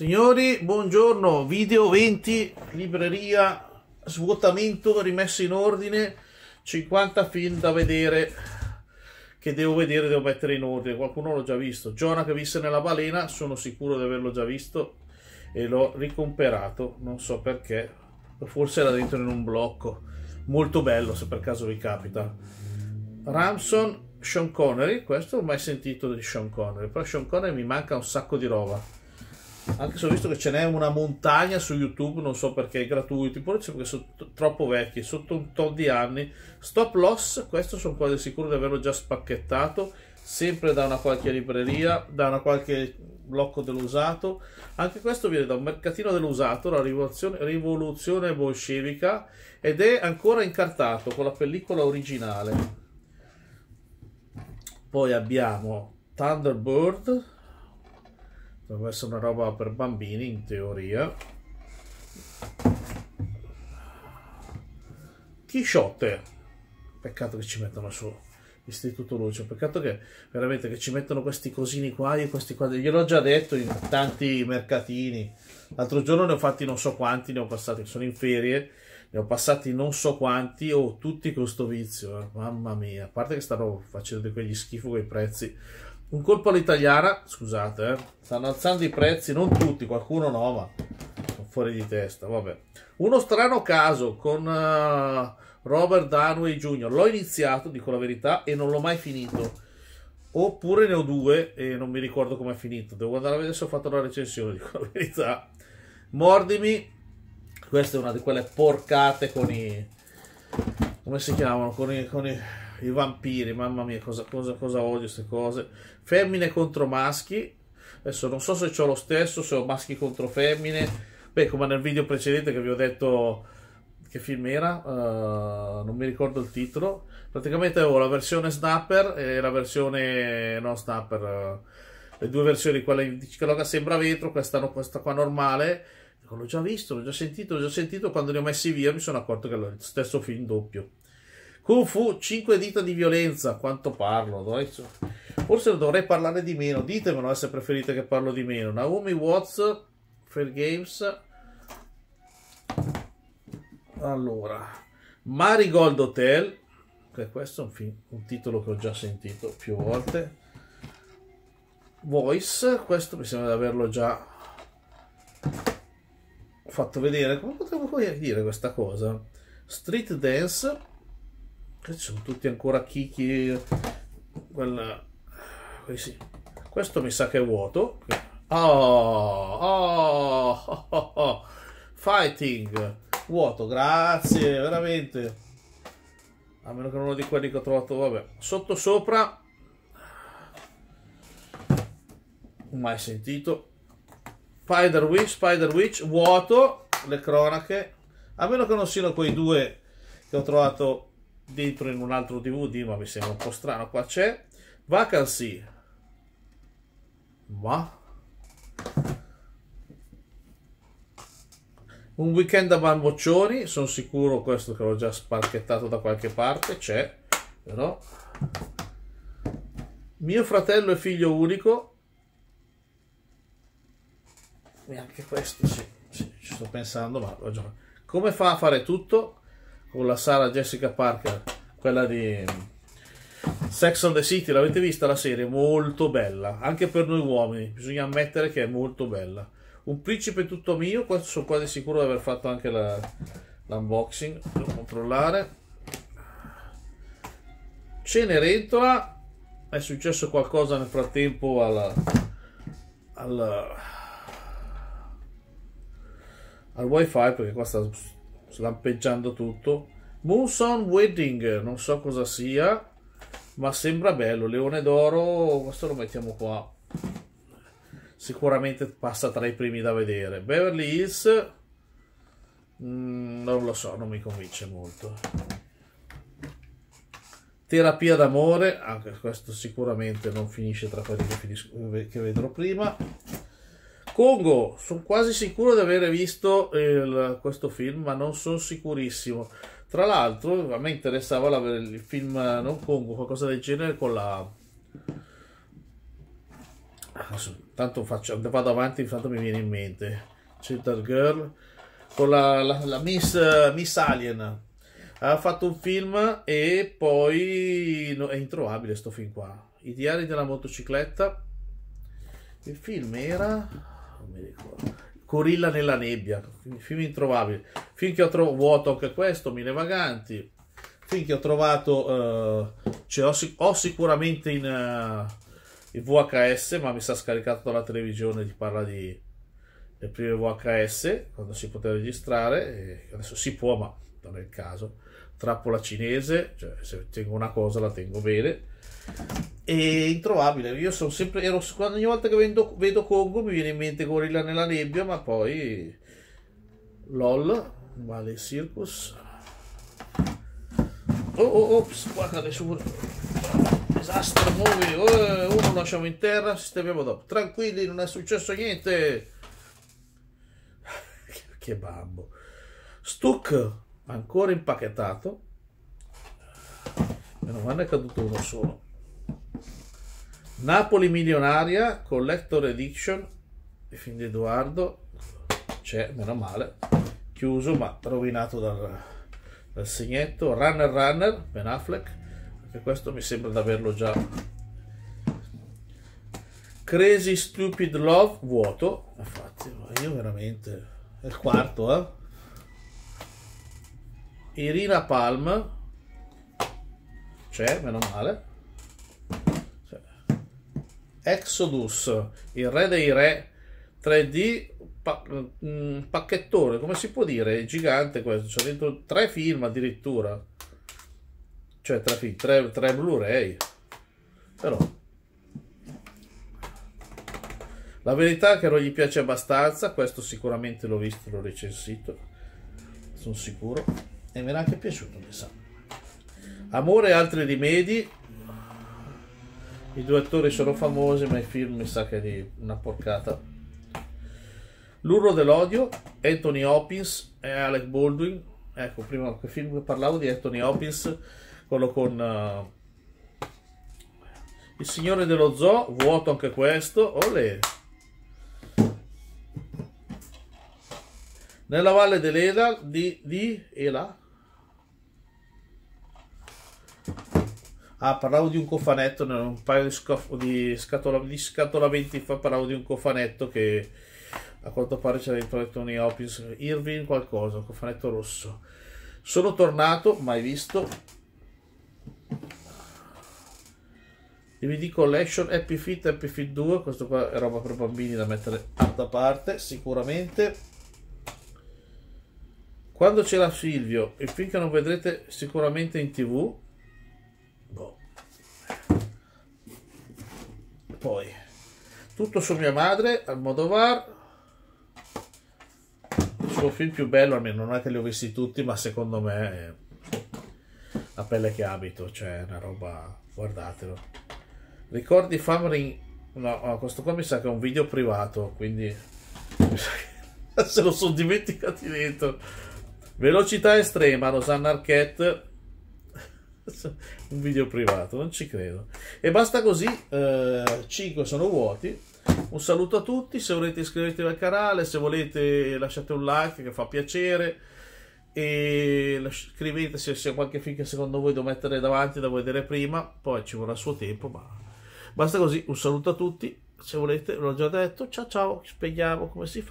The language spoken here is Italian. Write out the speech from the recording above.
Signori, buongiorno, video 20, libreria, svuotamento, rimesso in ordine, 50 film da vedere, che devo vedere, devo mettere in ordine, qualcuno l'ho già visto, Jonah che visse nella balena, sono sicuro di averlo già visto e l'ho ricomperato, non so perché, forse era dentro in un blocco, molto bello se per caso vi capita. Ramson, Sean Connery, questo ho mai sentito di Sean Connery, però Sean Connery mi manca un sacco di roba. Anche se ho visto che ce n'è una montagna su YouTube, non so perché è gratuito, pure perché sono troppo vecchi, sotto un tot di anni. Stop loss, questo sono quasi sicuro di averlo già spacchettato, sempre da una qualche libreria, da una qualche blocco dell'usato. Anche questo viene da un mercatino dell'usato, la rivoluzione, rivoluzione bolscevica, ed è ancora incartato con la pellicola originale. Poi abbiamo Thunderbird dovrebbe essere una roba per bambini in teoria Chisciotte peccato che ci mettono su Istituto Lucio peccato che veramente che ci mettono questi cosini qua e questi qua gliel'ho già detto in tanti mercatini l'altro giorno ne ho fatti non so quanti ne ho passati sono in ferie ne ho passati non so quanti o oh, tutti con sto vizio eh. mamma mia a parte che stanno facendo di quegli schifo con i prezzi un colpo all'italiana, scusate, eh, stanno alzando i prezzi, non tutti, qualcuno no, ma fuori di testa, vabbè. Uno strano caso con uh, Robert Dunway Jr. L'ho iniziato, dico la verità, e non l'ho mai finito. Oppure ne ho due e non mi ricordo com'è finito. Devo andare a vedere se ho fatto la recensione, dico la verità. Mordimi, questa è una di quelle porcate con i... come si chiamano? Con i... Con i i vampiri, mamma mia, cosa, cosa, cosa odio queste cose. Femmine contro maschi. Adesso non so se ho lo stesso, se ho maschi contro femmine. Beh, come nel video precedente che vi ho detto che film era, uh, non mi ricordo il titolo. Praticamente avevo la versione snapper e la versione non snapper. Eh, le due versioni, quella che sembra vetro, questa, questa qua normale. L'ho già visto, l'ho già sentito, l'ho già sentito. Quando li ho messi via mi sono accorto che è lo stesso film doppio. Kung Fu, 5 dita di violenza. Quanto parlo, Deutsch? Forse dovrei parlare di meno. Ditemelo se preferite che parlo di meno. Naomi Watts, Fair Games. Allora, Marigold Hotel. Che questo è un, film, un titolo che ho già sentito più volte. Voice, questo mi sembra di averlo già fatto vedere. Come potremmo dire questa cosa? Street Dance sono tutti ancora chicchi. Quella... Sì. Questo mi sa che è vuoto. Oh, oh, oh, oh, Fighting. Vuoto, grazie, veramente. A meno che non uno di quelli che ho trovato, vabbè. Sotto sopra. Mai sentito. Spider Witch, Spider Witch, vuoto, le cronache. A meno che non siano quei due che ho trovato dentro in un altro DVD, ma mi sembra un po' strano. Qua c'è Vacancy. Ma un weekend a bamboccioni, sono sicuro questo che l'ho già sparchettato da qualche parte, c'è, però mio fratello è figlio unico. E anche questo sì, sì ci sto pensando, ma come fa a fare tutto? con la Sara Jessica Parker, quella di Sex and the City, l'avete vista la serie? Molto bella, anche per noi uomini, bisogna ammettere che è molto bella. Un principe tutto mio, qua sono quasi sicuro di aver fatto anche l'unboxing, devo controllare. Cenerentola, è successo qualcosa nel frattempo alla, alla, al wifi perché qua sta slampeggiando tutto. Moonson Wedding, non so cosa sia, ma sembra bello. Leone d'oro, questo lo mettiamo qua. Sicuramente passa tra i primi da vedere. Beverly Hills, mm, non lo so, non mi convince molto. Terapia d'amore, anche questo sicuramente non finisce tra quelli che, che vedrò prima. Congo, sono quasi sicuro di aver visto il, questo film, ma non sono sicurissimo. Tra l'altro, a me interessava la, il film eh, Non Congo, qualcosa del genere con la. Tanto faccio, vado avanti, intanto mi viene in mente. Cheetah Girl con la, la, la Miss, eh, Miss Alien ha fatto un film e poi no, è introvabile sto film qua i diari della motocicletta il film era non mi ricordo. Corilla nella nebbia, film introvabile. Finché ho trovato vuoto anche questo, Mille Vaganti. Finché ho trovato, uh, cioè, ho, sic ho, sicuramente in, uh, eh, in, VHS, ma mi sta scaricato dalla televisione di parla di le prime VHS quando si poteva registrare. adesso si può, ma non è il caso. Trappola cinese, cioè se tengo una cosa la tengo bene è introvabile. Io sono sempre. Ero, ogni volta che vedo, vedo Congo mi viene in mente Gorilla nella nebbia, ma poi. LOL, Vale Circus. Oh, oh, ops, qua cade su. Disaster movie. Oh, uno lasciamo in terra, sistemiamo dopo. Tranquilli, non è successo niente. che babbo. Stuck, ancora impacchettato. Meno male è caduto uno solo. Napoli milionaria, collector edition, il film di Edoardo, c'è, meno male, chiuso ma rovinato dal, dal segnetto, Runner Runner, Ben Affleck, anche questo mi sembra di averlo già, Crazy Stupid Love, vuoto, infatti, io veramente, è il quarto, eh? Irina Palm, c'è, meno male, Exodus, il re dei re, 3D pa- mm, pacchettone, come si può dire? È gigante questo, c'è dentro tre film addirittura, cioè tre, film, tre, tre Blu-ray, però la verità è che non gli piace abbastanza, questo sicuramente l'ho visto, l'ho recensito, sono sicuro, e mi era anche piaciuto, mi sa. Amore e altri rimedi, i due attori sono famosi, ma il film mi sa che è di una porcata. L'urlo dell'odio, Anthony Hopkins e Alec Baldwin. Ecco, prima che film parlavo di Anthony Hopkins, quello con uh, Il Signore dello Zoo, vuoto anche questo. Olè! Nella valle dell'Eda di, di Ela Ah, parlavo di un cofanetto, un paio di, scof- di, scatola- di scatolamenti fa parlavo di un cofanetto che a quanto pare c'è dentro Tony Hopkins, Irving qualcosa, un cofanetto rosso. Sono tornato, mai visto. DVD Collection Happy Fit, Happy Fit 2, questo qua è roba per bambini da mettere da parte, sicuramente. Quando c'era Silvio, il film che non vedrete sicuramente in tv, boh. poi tutto su mia madre Almodovar il suo film più bello almeno non è che li ho visti tutti ma secondo me è la pelle che abito cioè una roba guardatelo ricordi Famring no questo qua mi sa che è un video privato quindi se lo sono dimenticati dentro velocità estrema Rosanna Arquette un video privato, non ci credo. E basta così, eh, 5 sono vuoti. Un saluto a tutti, se volete iscrivetevi al canale, se volete lasciate un like che fa piacere e scrivete se c'è qualche film che secondo voi devo mettere davanti, da vedere prima, poi ci vorrà il suo tempo, ma basta così, un saluto a tutti, se volete l'ho già detto, ciao ciao, spieghiamo come si fa.